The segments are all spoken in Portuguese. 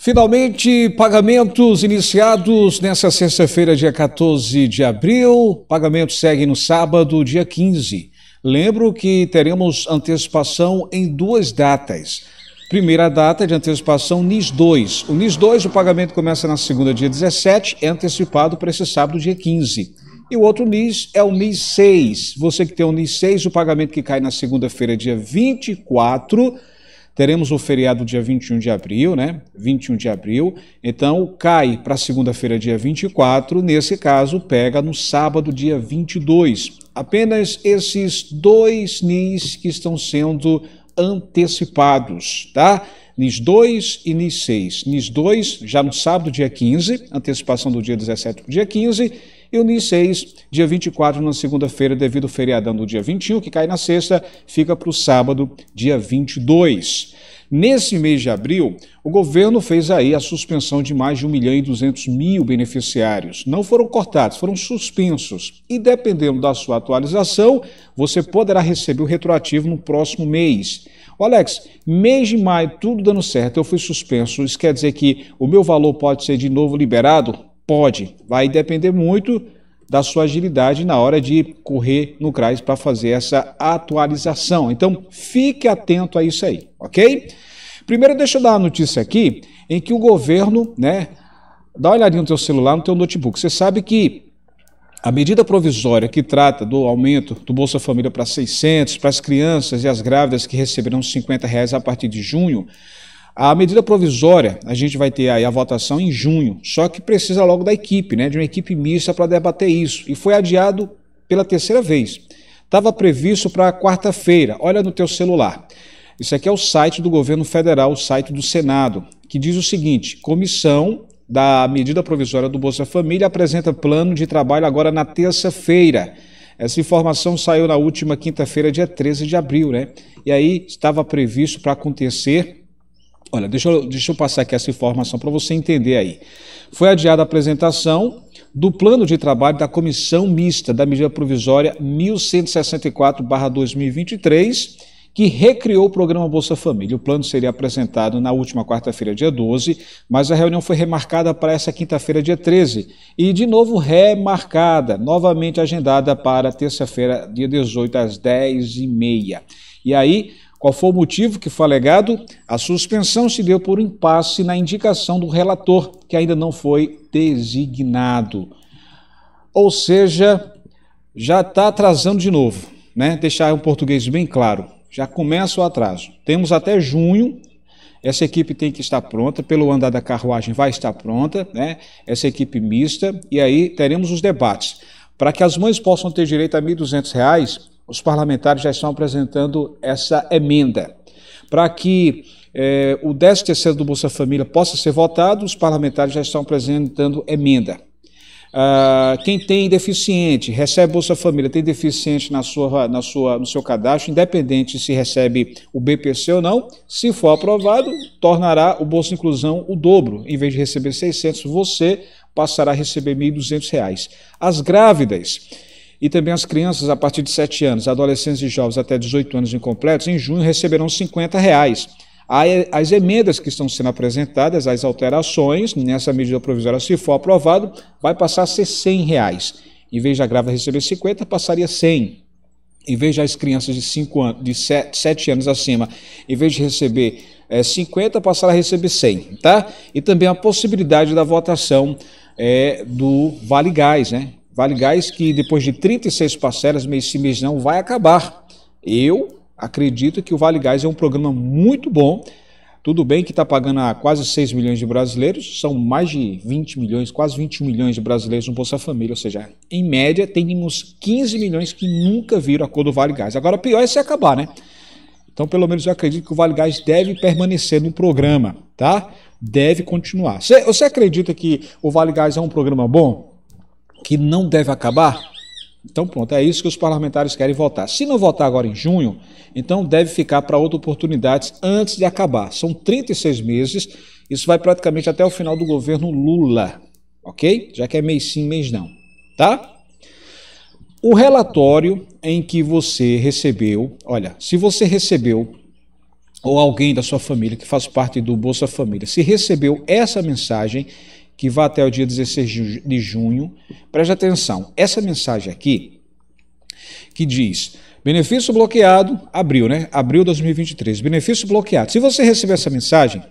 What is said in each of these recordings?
Finalmente, pagamentos iniciados nesta sexta-feira, dia 14 de abril. Pagamentos seguem no sábado, dia 15. Lembro que teremos antecipação em duas datas. Primeira data de antecipação NIS 2. O NIS 2, o pagamento começa na segunda, dia 17, é antecipado para esse sábado, dia 15. E o outro NIS é o NIS 6. Você que tem o NIS 6, o pagamento que cai na segunda-feira, dia 24, teremos o feriado dia 21 de abril, né? 21 de abril. Então, cai para segunda-feira, dia 24. Nesse caso, pega no sábado, dia 22. Apenas esses dois NIS que estão sendo antecipados, tá? NIS 2 e NIS 6. NIS 2 já no sábado, dia 15, antecipação do dia 17 para o dia 15, e o NIS 6, dia 24, na segunda-feira, devido ao feriadão do dia 21, que cai na sexta, fica para o sábado, dia 22. Nesse mês de abril, o governo fez aí a suspensão de mais de 1 milhão e 200 mil beneficiários. Não foram cortados, foram suspensos. E dependendo da sua atualização, você poderá receber o retroativo no próximo mês. Ô Alex, mês de maio, tudo dando certo, eu fui suspenso. Isso quer dizer que o meu valor pode ser de novo liberado? Pode. Vai depender muito da sua agilidade na hora de correr no CRAS para fazer essa atualização. Então, fique atento a isso aí, ok? Primeiro, deixa eu dar uma notícia aqui em que o governo, né? Dá uma olhadinha no teu celular, no teu notebook. Você sabe que a medida provisória que trata do aumento do Bolsa Família para 600, para as crianças e as grávidas que receberão 50 reais a partir de junho, a medida provisória, a gente vai ter aí a votação em junho, só que precisa logo da equipe, né, de uma equipe mista para debater isso. E foi adiado pela terceira vez. Estava previsto para quarta-feira. Olha no teu celular. Isso aqui é o site do governo federal, o site do Senado, que diz o seguinte: Comissão da medida provisória do Bolsa Família apresenta plano de trabalho agora na terça-feira. Essa informação saiu na última quinta-feira, dia 13 de abril, né? E aí estava previsto para acontecer. Olha, deixa eu, deixa eu passar aqui essa informação para você entender aí. Foi adiada a apresentação do plano de trabalho da comissão mista da medida provisória 1164-2023 que recriou o programa Bolsa Família. O plano seria apresentado na última quarta-feira, dia 12, mas a reunião foi remarcada para essa quinta-feira, dia 13, e de novo remarcada, novamente agendada para terça-feira, dia 18, às 10h30. E aí, qual foi o motivo que foi alegado? A suspensão se deu por impasse na indicação do relator, que ainda não foi designado. Ou seja, já está atrasando de novo, né? Deixar um português bem claro. Já começa o atraso. Temos até junho. Essa equipe tem que estar pronta, pelo andar da carruagem vai estar pronta, né? Essa equipe mista, e aí teremos os debates. Para que as mães possam ter direito a R$ 1.200, os parlamentares já estão apresentando essa emenda. Para que eh, o 13 terceiro do Bolsa Família possa ser votado, os parlamentares já estão apresentando emenda. Ah, quem tem deficiente, recebe Bolsa Família, tem deficiente na sua, na sua, no seu cadastro, independente se recebe o BPC ou não, se for aprovado, tornará o Bolsa Inclusão o dobro. Em vez de receber 600, você passará a receber R$ 1.200. As grávidas e também as crianças a partir de 7 anos, adolescentes e jovens até 18 anos incompletos, em junho receberão R$ 50. Reais. As emendas que estão sendo apresentadas, as alterações nessa medida provisória, se for aprovado, vai passar a ser 100 reais. Em vez da grávida receber 50, passaria 100. Em vez das crianças de, 5 anos, de 7, 7 anos acima, em vez de receber é, eh, 50, passará a receber 100, tá? E também a possibilidade da votação é, do Vale Gás, né? Vale Gás que depois de 36 parcelas, mês esse mês não vai acabar. Eu acredito que o Vale Gás é um programa muito bom. Tudo bem que está pagando a quase 6 milhões de brasileiros, são mais de 20 milhões, quase 21 milhões de brasileiros no Bolsa Família, ou seja, em média temos 15 milhões que nunca viram a cor do Vale Gás. Agora, pior é se acabar, né? Então, pelo menos eu acredito que o Vale Gás deve permanecer no programa, tá? Deve continuar. Você acredita que o Vale Gás é um programa bom? Que não deve acabar? Então, pronto, é isso que os parlamentares querem votar. Se não votar agora em junho, então deve ficar para outra oportunidade antes de acabar. São 36 meses, isso vai praticamente até o final do governo Lula, ok? Já que é mês sim, mês não, tá? O relatório em que você recebeu, olha, se você recebeu ou alguém da sua família que faz parte do Bolsa Família, se recebeu essa mensagem, que vai até o dia 16 de junho. Preste atenção, essa mensagem aqui, que diz: benefício bloqueado, abril, né? Abril 2023, benefício bloqueado. Se você receber essa mensagem,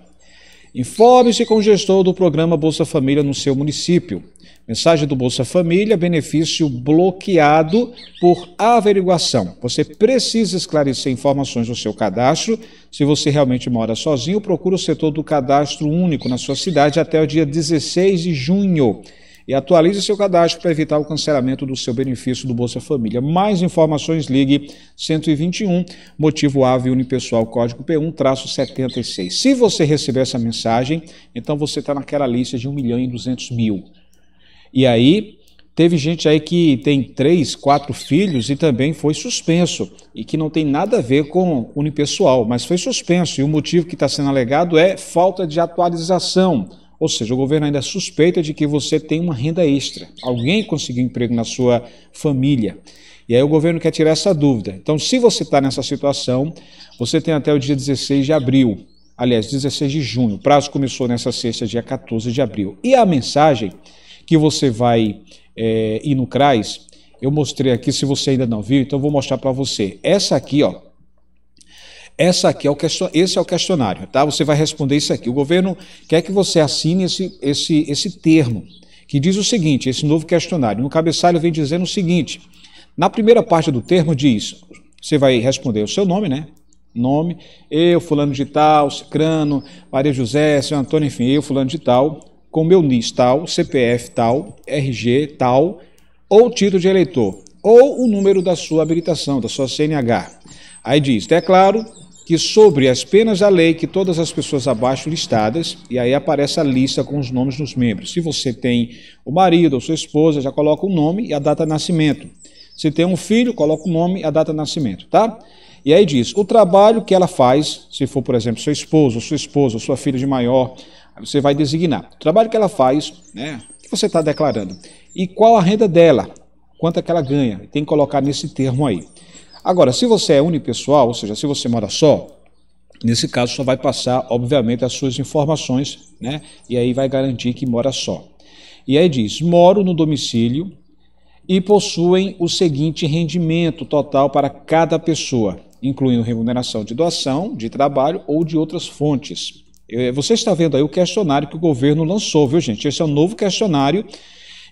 informe-se com o gestor do programa Bolsa Família no seu município. Mensagem do Bolsa Família, benefício bloqueado por averiguação. Você precisa esclarecer informações do seu cadastro. Se você realmente mora sozinho, procure o setor do cadastro único na sua cidade até o dia 16 de junho. E atualize seu cadastro para evitar o cancelamento do seu benefício do Bolsa Família. Mais informações, ligue 121, motivo AVE Unipessoal, código P1-76. Se você receber essa mensagem, então você está naquela lista de 1 milhão e 200 mil. E aí teve gente aí que tem três, quatro filhos e também foi suspenso, e que não tem nada a ver com unipessoal, mas foi suspenso. E o motivo que está sendo alegado é falta de atualização. Ou seja, o governo ainda suspeita de que você tem uma renda extra. Alguém conseguiu emprego na sua família. E aí o governo quer tirar essa dúvida. Então, se você está nessa situação, você tem até o dia 16 de abril. Aliás, 16 de junho. O prazo começou nessa sexta, dia 14 de abril. E a mensagem que você vai é, ir no CRAS, eu mostrei aqui, se você ainda não viu, então eu vou mostrar para você. Essa aqui, ó, essa aqui é o question... esse é o questionário, tá? Você vai responder isso aqui. O governo quer que você assine esse, esse, esse termo, que diz o seguinte, esse novo questionário. No cabeçalho vem dizendo o seguinte, na primeira parte do termo diz, você vai responder o seu nome, né? Nome, eu, fulano de tal, Cicrano, Maria José, Senhor Antônio, enfim, eu, fulano de tal com meu NIS tal, CPF tal, RG tal, ou título de eleitor, ou o número da sua habilitação, da sua CNH. Aí diz: é claro que sobre as penas da lei que todas as pessoas abaixo listadas, e aí aparece a lista com os nomes dos membros. Se você tem o marido ou sua esposa, já coloca o nome e a data de nascimento. Se tem um filho, coloca o nome e a data de nascimento, tá? E aí diz: o trabalho que ela faz, se for, por exemplo, seu esposo, sua esposa, sua filha de maior, Aí você vai designar o trabalho que ela faz, né, o que você está declarando e qual a renda dela, quanto é que ela ganha. Tem que colocar nesse termo aí. Agora, se você é unipessoal, ou seja, se você mora só, nesse caso só vai passar, obviamente, as suas informações, né? E aí vai garantir que mora só. E aí diz: moro no domicílio e possuem o seguinte rendimento total para cada pessoa, incluindo remuneração de doação, de trabalho ou de outras fontes. Eh, você está vendo aí o questionário que o governo lançou, viu, gente? Esse é um novo questionário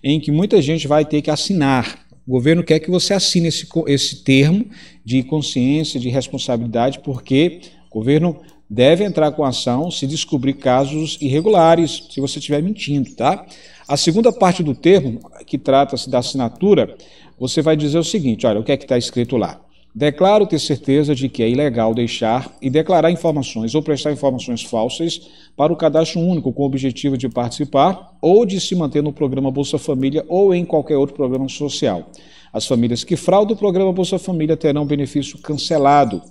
em que muita gente vai ter que assinar. O governo quer que você assine esse, esse termo de consciência, de responsabilidade, porque o governo deve entrar com ação se descobrir casos irregulares, se você estiver mentindo, tá? A segunda parte do termo, que trata-se da assinatura, você vai dizer o seguinte: olha, o que é que está escrito lá? Declaro ter certeza de que é ilegal deixar e declarar informações ou prestar informações falsas para o cadastro único com o objetivo de participar ou de se manter no programa Bolsa Família ou em qualquer outro programa social. As famílias que fraudam o programa Bolsa Família terão benefício cancelado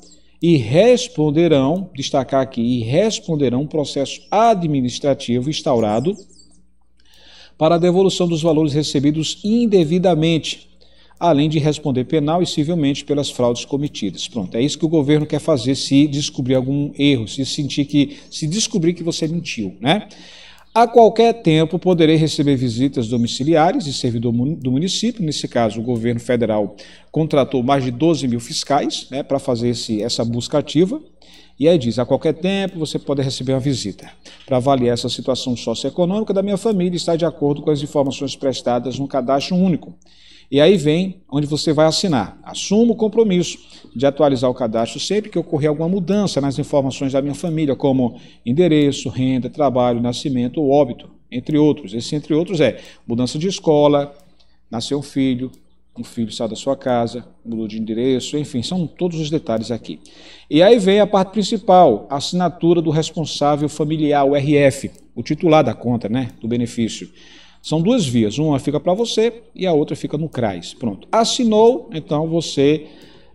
e responderão, destacar aqui, e responderão um processo administrativo instaurado para a devolução dos valores recebidos indevidamente além de responder penal e civilmente pelas fraudes cometidas. Pronto, é isso que o governo quer fazer se descobrir algum erro, se sentir que se descobrir que você mentiu, né? A qualquer tempo poderei receber visitas domiciliares de servidor do município. Nesse caso, o governo federal contratou mais de 12 mil fiscais né, para fazer esse, essa busca ativa. E aí diz: a qualquer tempo você pode receber uma visita para avaliar essa situação socioeconômica da minha família e de acordo com as informações prestadas no cadastro único. E aí vem onde você vai assinar. Assumo o compromisso de atualizar o cadastro sempre que ocorrer alguma mudança nas informações da minha família, como endereço, renda, trabalho, nascimento ou óbito, entre outros. Esse entre outros é mudança de escola, nasceu um filho, um filho saiu da sua casa, mudou de endereço, enfim, são todos os detalhes aqui. E aí vem a parte principal, a assinatura do responsável familiar, o RF, o titular da conta, né, do benefício. São duas vias, uma fica para você e a outra fica no CRAS. Pronto. Assinou, então você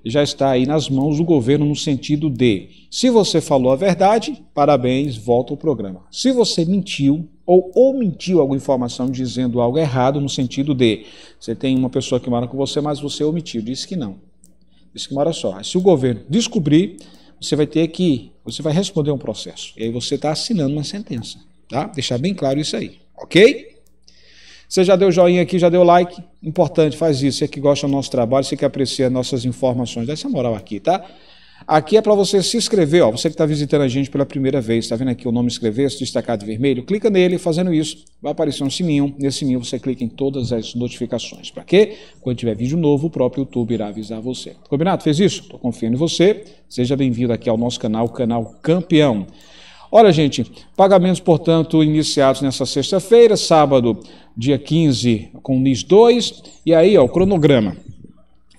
já está aí nas mãos do governo no sentido de, se você falou a verdade, parabéns, volta ao programa. Se você mentiu ou omitiu alguma informação dizendo algo errado no sentido de, você tem uma pessoa que mora com você, mas você omitiu, disse que não. Disse que mora só. Se o governo descobrir, você vai ter que, você vai responder um processo. E aí você está assinando uma sentença, tá? Deixar bem claro isso aí, ok? Você já deu joinha aqui, já deu like? Importante, faz isso. Você que gosta do nosso trabalho, você que aprecia nossas informações, dá essa moral aqui, tá? Aqui é para você se inscrever, ó. Você que está visitando a gente pela primeira vez, está vendo aqui o nome inscrever-se destacado vermelho? Clica nele, fazendo isso, vai aparecer um sininho. Nesse sininho você clica em todas as notificações. Para quê? Quando tiver vídeo novo, o próprio YouTube irá avisar você. Combinado? Fez isso? Estou confiando em você. Seja bem-vindo aqui ao nosso canal, o canal Campeão. Olha, gente, pagamentos, portanto, iniciados nessa sexta-feira, sábado, dia 15, com NIS 2, e aí, ó, o cronograma.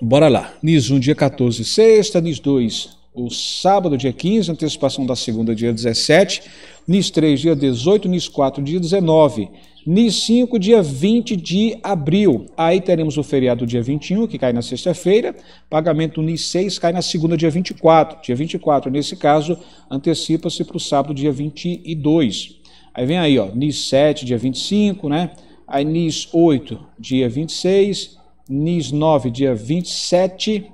Bora lá. NIS 1, dia 14, sexta, NIS 2, o sábado, dia 15, antecipação da segunda, dia 17, NIS 3, dia 18, NIS 4, dia 19, NIS 5, dia 20 de abril. Aí teremos o feriado dia 21, que cai na sexta-feira, pagamento NIS 6 cai na segunda, dia 24. Dia 24, nesse caso, antecipa-se para o sábado, dia 22. Aí vem aí, ó, NIS 7, dia 25, né? Aí NIS 8, dia 26, NIS 9, dia 27,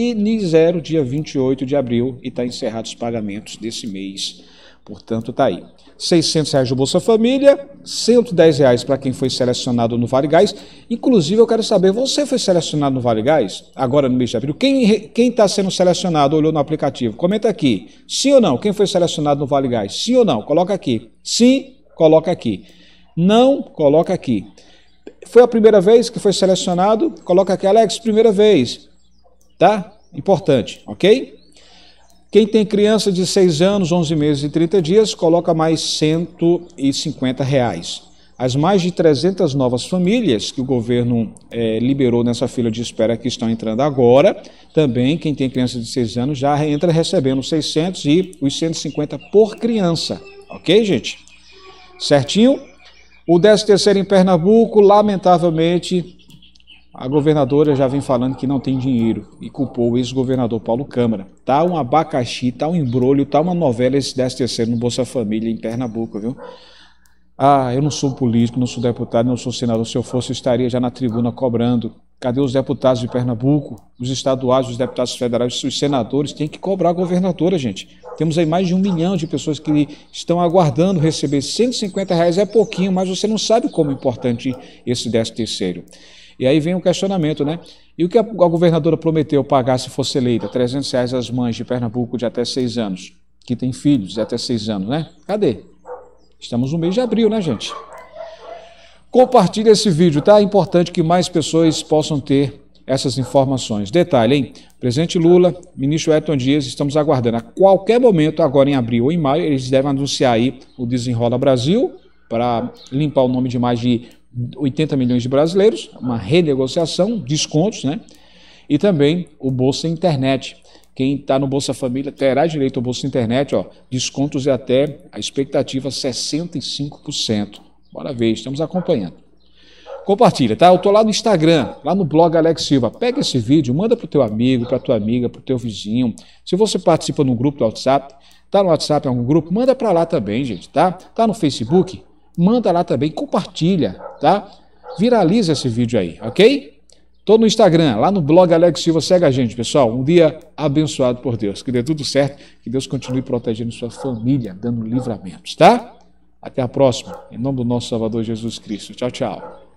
e NIS0, dia 28 de abril, e está encerrados os pagamentos desse mês. Portanto, está aí. R$ 600 reais do Bolsa Família, R$ 110 reais para quem foi selecionado no Vale Gás. Inclusive, eu quero saber, você foi selecionado no Vale Gás? Agora no mês de abril, quem está sendo selecionado olhou no aplicativo? Comenta aqui, sim ou não, quem foi selecionado no Vale Gás? Sim ou não, coloca aqui. Sim, coloca aqui. Não, coloca aqui. Foi a primeira vez que foi selecionado? Coloca aqui, Alex, primeira vez tá? Importante, ok? Quem tem criança de 6 anos, 11 meses e 30 dias, coloca mais 150 reais. As mais de 300 novas famílias que o governo é, liberou nessa fila de espera que estão entrando agora, também quem tem criança de 6 anos já entra recebendo 600 e os 150 por criança. Ok, gente? Certinho? O 13 terceiro em Pernambuco, lamentavelmente, a governadora já vem falando que não tem dinheiro e culpou o ex-governador Paulo Câmara. Tá um abacaxi, tá um embrulho, tá uma novela esse 10 terceiro no Bolsa Família em Pernambuco, viu? Ah, eu não sou político, não sou deputado, não sou senador. Se eu fosse, eu estaria já na tribuna cobrando. Cadê os deputados de Pernambuco, os estaduais, os deputados federais, os senadores? Tem que cobrar a governadora, gente. Temos aí mais de um milhão de pessoas que estão aguardando receber 150 reais. É pouquinho, mas você não sabe como é importante esse 10 terceiro. E aí vem o questionamento, né? E o que a, governadora prometeu pagar se fosse eleita? 300 reais às mães de Pernambuco de até seis anos, que tem filhos de até seis anos, né? Cadê? Estamos no mês de abril, né, gente? Compartilhe esse vídeo, tá? É importante que mais pessoas possam ter essas informações. Detalhe, hein? Presidente Lula, ministro Edson Dias, estamos aguardando. A qualquer momento, agora em abril ou em maio, eles devem anunciar aí o Desenrola Brasil para limpar o nome de mais de 80 milhões de brasileiros, uma renegociação, descontos, né? E também o Bolsa Internet. Quem está no Bolsa Família terá direito ao Bolsa Internet, ó, descontos e até a expectativa 65%. Bora ver, estamos acompanhando. Compartilha, tá? Eu tô lá no Instagram, lá no blog Alex Silva. Pega esse vídeo, manda pro teu amigo, pra tua amiga, pro teu vizinho. Se você participa no grupo do WhatsApp, tá no WhatsApp, é um grupo, manda para lá também, gente, tá? Tá no Facebook, manda lá também, compartilha, tá? Viraliza esse vídeo aí, ok? Tô no Instagram, lá no blog Alex Silva, segue a gente, pessoal. Um dia abençoado por Deus. Que dê tudo certo, que Deus continue protegendo sua família, dando livramentos, tá? Até a próxima. Em nome do nosso Salvador Jesus Cristo. Tchau, tchau.